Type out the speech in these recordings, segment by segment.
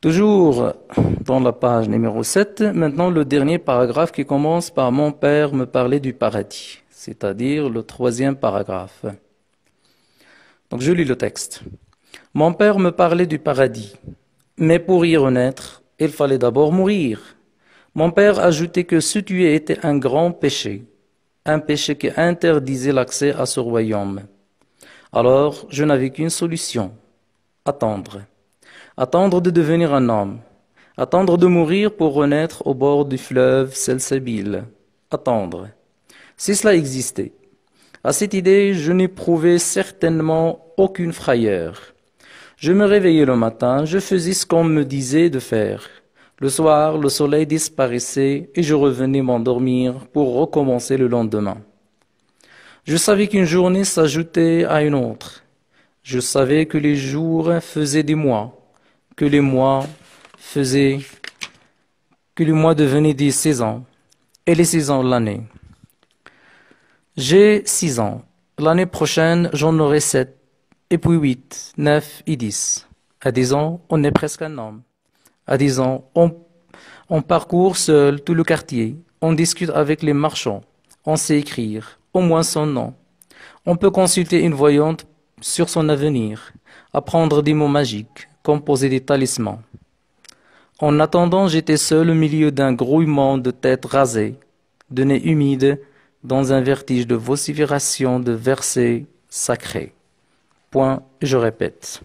Toujours dans la page numéro 7, maintenant le dernier paragraphe qui commence par Mon père me parlait du paradis, c'est-à-dire le troisième paragraphe. Donc je lis le texte. Mon père me parlait du paradis, mais pour y renaître, il fallait d'abord mourir. Mon père ajoutait que ce tuer était un grand péché, un péché qui interdisait l'accès à ce royaume. Alors je n'avais qu'une solution, attendre attendre de devenir un homme, attendre de mourir pour renaître au bord du fleuve Selsebile. attendre. Si cela existait, à cette idée, je n'éprouvais certainement aucune frayeur. Je me réveillais le matin, je faisais ce qu'on me disait de faire. Le soir, le soleil disparaissait et je revenais m'endormir pour recommencer le lendemain. Je savais qu'une journée s'ajoutait à une autre. Je savais que les jours faisaient des mois, que les mois faisaient, que le mois devenait des saisons, et les saisons l'année. J'ai six ans. L'année prochaine, j'en aurai sept, et puis huit, neuf et dix. À dix ans, on est presque un homme. À dix ans, on, on parcourt seul tout le quartier. On discute avec les marchands. On sait écrire, au moins son nom. On peut consulter une voyante sur son avenir, apprendre des mots magiques, composé des talismans. En attendant, j'étais seul au milieu d'un grouillement de têtes rasées, de nez humides, dans un vertige de vocifération de versets sacrés. Point, je répète.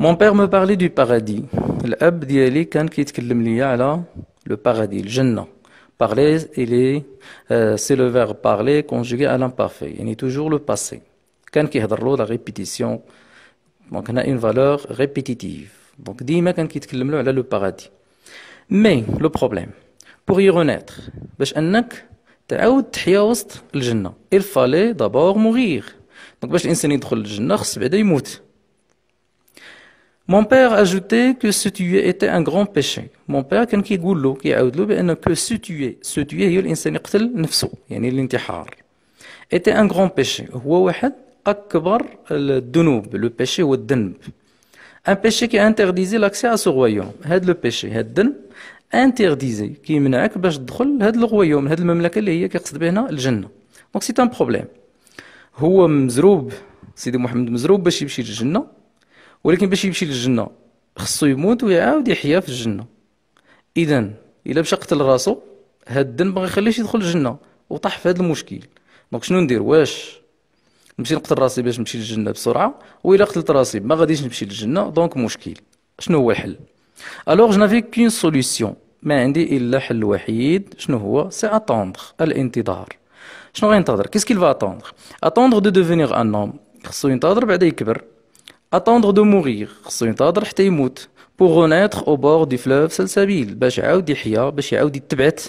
Mon père me parlait du paradis. Le paradis le jeune nom paradis, parler il est euh, c'est le verbe parler conjugué à l'imparfait يعني toujours le passé la répétition donc on a une valeur répétitive. Donc dix mecs qui te clament là, le paradis. Mais le problème, pour y renaître, ben je connais, t'es au tiers ouest, le Jinnah. Il fallait d'abord mourir. Donc ben je insinue dehors le Jinnah, puis bientôt il meurt. Mon père ajoutait que ce tué était un grand péché. Mon père, qui est goulou, qui ben, que ce tué, ce tué il insinue qu'il tue lui-même, c'est-à-dire l'enterrement. Était un grand péché. Whoa one? أكبر الذنوب لو بيشي هو الذنب ان بيشي كي انترديزي لاكسي ا سو رويوم هاد لو بيشي هاد الذنب انترديزي كيمنعك باش تدخل لهاد الغويوم لهاد المملكه اللي هي كيقصد بها هنا الجنه دونك سي ان بروبليم هو مزروب سيدي محمد مزروب باش يمشي للجنه ولكن باش يمشي للجنه خصو يموت ويعاود يحيا في الجنه اذا الا مشى قتل راسو هاد الذنب ما غيخليش يدخل الجنه وطاح في هاد المشكل دونك شنو ندير واش نمشي نقتل راسي باش نمشي للجنه بسرعه والا قتلت راسي ما غاديش نمشي للجنه دونك مشكل شنو هو الحل الوغ جو نافي كون سوليسيون ما عندي الا حل وحيد شنو هو سي اتوندر الانتظار شنو غينتظر كيسكي كيل فا اتوندر اتوندر دو دوفينيغ ان نوم خصو ينتظر بعدا يكبر اتوندر دو موريغ خصو ينتظر حتى يموت بوغ غونيتر او بور دي فلوف سلسبيل باش عاود يحيا باش يعاود يتبعت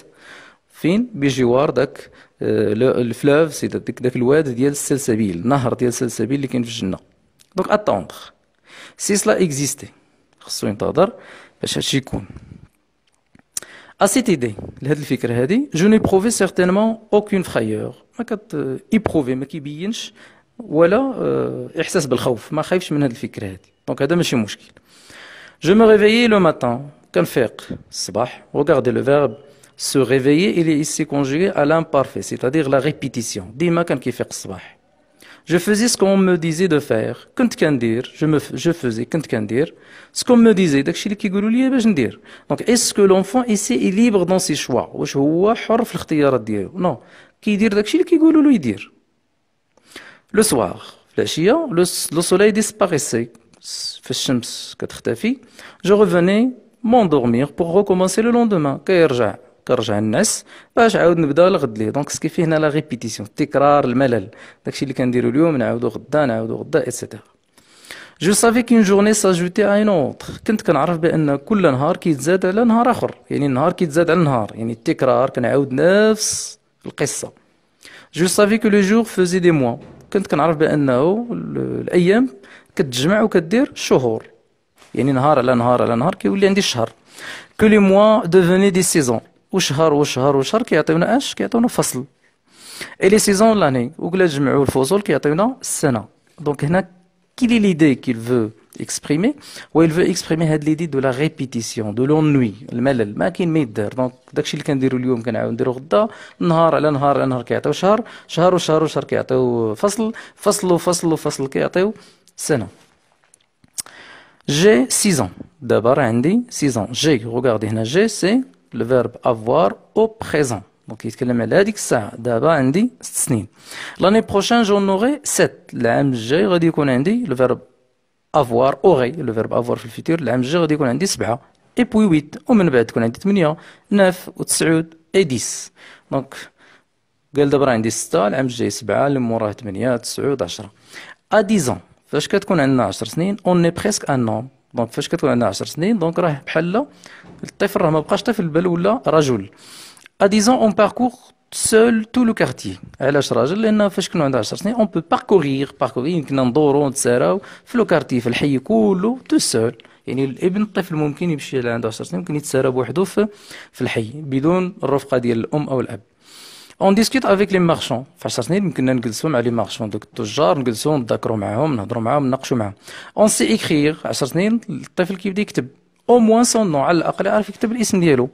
فين بجوار داك آه، الفلاف سي داك داك الواد ديال السلسبيل نهر ديال السلسبيل اللي كاين في الجنه دونك اتوندغ سي سلا اكزيستي خصو ينتظر باش هادشي يكون ا سيت ايدي لهاد الفكره هادي جو ني بروفي سيرتينمون اوكين فرايور ما كت ايبروفي ما كيبينش ولا آه، احساس بالخوف ما خايفش من هاد الفكره هادي دونك هذا ماشي مشكل جو مو ريفيي لو ماتان كنفيق الصباح وغاردي لو فيرب se réveiller, il est ici conjugué à l'imparfait, c'est-à-dire la répétition. Je faisais ce qu'on me disait de faire. je, me, je faisais ce qu'on me disait. Ben, Donc, est-ce que l'enfant ici est libre dans ses choix Non. Le soir, le soleil disparaissait. Je revenais m'endormir pour recommencer le lendemain. كنرجع نعس باش عاود نبدا الغد ليه دونك سكي فيه هنا لا ريبيتيسيون التكرار الملل داكشي اللي كنديرو اليوم نعاودو غدا نعاودو غدا ايتترا جو سافي كون جورني ساجوتي ا اون اوتر كنت كنعرف بان كل نهار كيتزاد على نهار اخر يعني النهار كيتزاد على النهار يعني التكرار كنعاود نفس القصه جو سافي كو لو جور فوزي دي موا كنت كنعرف بانه الايام كتجمع وكدير شهور يعني نهار على نهار على نهار كيولي عندي الشهر كو لي موا دوفوني دي سيزون وشهر وشهر وشهر كيعطيونا اش كيعطيونا فصل اي لي سيزون لاني وكلا جمعوا الفصول كيعطيونا السنه دونك هنا كيل لي l'idée كي فو اكسبريمي و il veut exprimer هاد l'idée de la répétition de l'ennui الملل ما كاين ما يدار دونك داكشي اللي كنديرو اليوم كنعاود نديرو غدا نهار على نهار على نهار كيعطيو شهر شهر وشهر وشهر كيعطيو فصل فصل وفصل وفصل كيعطيو سنه جي 6 ans دابا راه عندي 6 ans جي غوغاردي هنا جي سي le verbe avoir au présent. Donc, il que de la D'abord, dit L'année prochaine, j'en aurai sept. le verbe avoir, aurait, le verbe avoir dans futur. Et puis huit. Au et dix. Donc, عندي 6 7 8 9 10 ans. 10 فاش كتكون عندنا 10 on presque un دونك فاش كتكون عندنا 10 سنين دونك راه بحال الطفل راه ما بقاش طفل بل ولا رجل اديزون اون باركور سول تو لو كارتي علاش راجل لان فاش كنا عندنا 10 سنين اون بو باركورير باركورير يمكن ندورو نتساراو في لو كارتي في الحي كله تو سول يعني الابن الطفل ممكن يمشي اللي عنده 10 سنين ممكن يتسارى بوحدو في, في الحي بدون الرفقه ديال الام او الاب اون ديسكوت افيك لي مارشون في سنين يمكننا نجلسوا مع لي مارشون دوك التجار نجلسوا نتذاكروا معاهم نهضروا معاهم نناقشوا معاهم اون سي ايكريغ 10 سنين الطفل كيبدا يكتب او موان سون نو على الاقل يعرف يكتب الاسم ديالو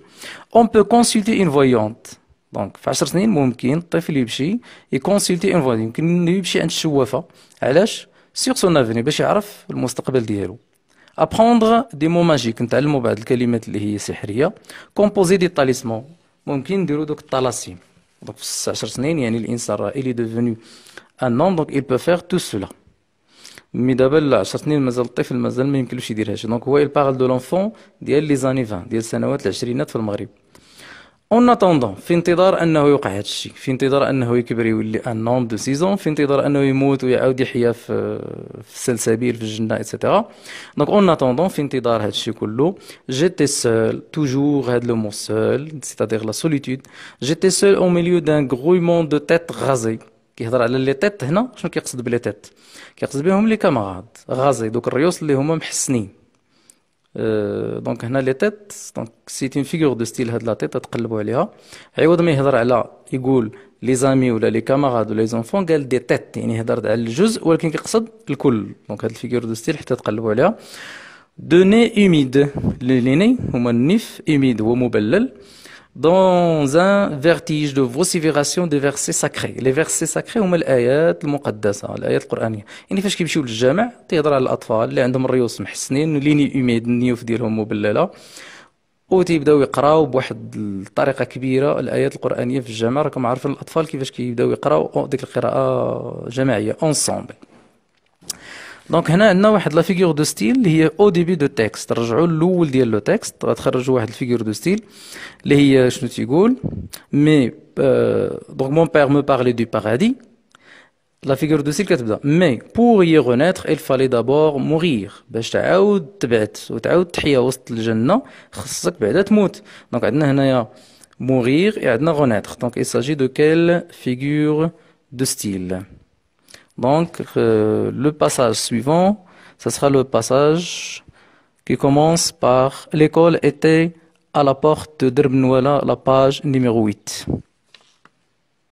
اون بو كونسلتي اون فويونت دونك في 10 سنين ممكن الطفل يمشي يكونسلتي اون فويونت يمكن يمشي عند الشوافه علاش سيغ سون افوني باش يعرف المستقبل ديالو ابخوندغ دي مو ماجيك نتعلمو بعض الكلمات اللي هي سحريه كومبوزي دي طاليسمون ممكن نديرو دوك الطلاسيم دونك في 10 سنين يعني الانسان راه الي ديفوني ان نون دونك يل بو فيغ تو سولا مي دابا لا 10 سنين مازال الطفل مازال ما يمكنلوش يدير دونك هو يل باغل دو لونفون ديال لي زاني 20 ديال سنوات العشرينات في المغرب اون اتوندون في انتظار انه يوقع هذا الشيء في انتظار انه يكبر يولي ان نوم دو سيزون في انتظار انه يموت ويعاود يحيا في في السلسبيل في الجنه ايتترا دونك اون اتوندون في انتظار هذا الشيء كله جيتي سول توجور هذا لو مون سول سيتادير لا سوليتود جيتي سول او ميليو دان غرويمون دو تيت غازي كيهضر على لي تيت هنا شنو كيقصد بلي تيت كيقصد بهم لي كاماراد غازي دوك الريوس اللي هما محسنين دونك هنا لي تيت دونك سيت اون فيغور دو ستيل هاد لا تيت تقلبوا عليها عوض ما يهضر على يقول لي زامي ولا لي كاماراد ولا لي زونفون قال دي تيت يعني هضر على الجزء ولكن كيقصد الكل دونك هاد الفيغور دو ستيل حتى تقلبوا عليها دو ني اوميد لي ليني هما النيف اوميد هو مبلل dans un vertige de vocifération des versets sacrés les versets sacrés sont les ayats هما الايات المقدسه الايات القرانيه يعني فاش كيمشيو للجامع تيهضر على الاطفال اللي عندهم qui محسنين اللي اوميد النيوف ديالهم مبلله و تيبداو يقراو بواحد الطريقه كبيره الايات القرانيه في الجامع راكم عارفين الاطفال كيفاش كيبداو يقراو ديك القراءه جماعيه اونسومبل دونك هنا عندنا واحد لا فيغور دو ستيل اللي هي او بي دو تيكست رجعوا الاول ديال لو تيكست غتخرجوا واحد الفيغور دو ستيل اللي هي شنو تيقول مي دونك مون بير مو بارلي دو بارادي لا فيغور دو ستيل كتبدا مي بور يي رونيتر il fallait d'abord مورير باش تعاود تبعت وتعاود تحيا وسط الجنه خصك بعدا تموت دونك عندنا هنايا مورير عندنا رونيتر دونك il s'agit de quelle figure de style Donc, euh, le passage suivant, ce sera le passage qui commence par « L'école était à la porte de la page numéro 8 ».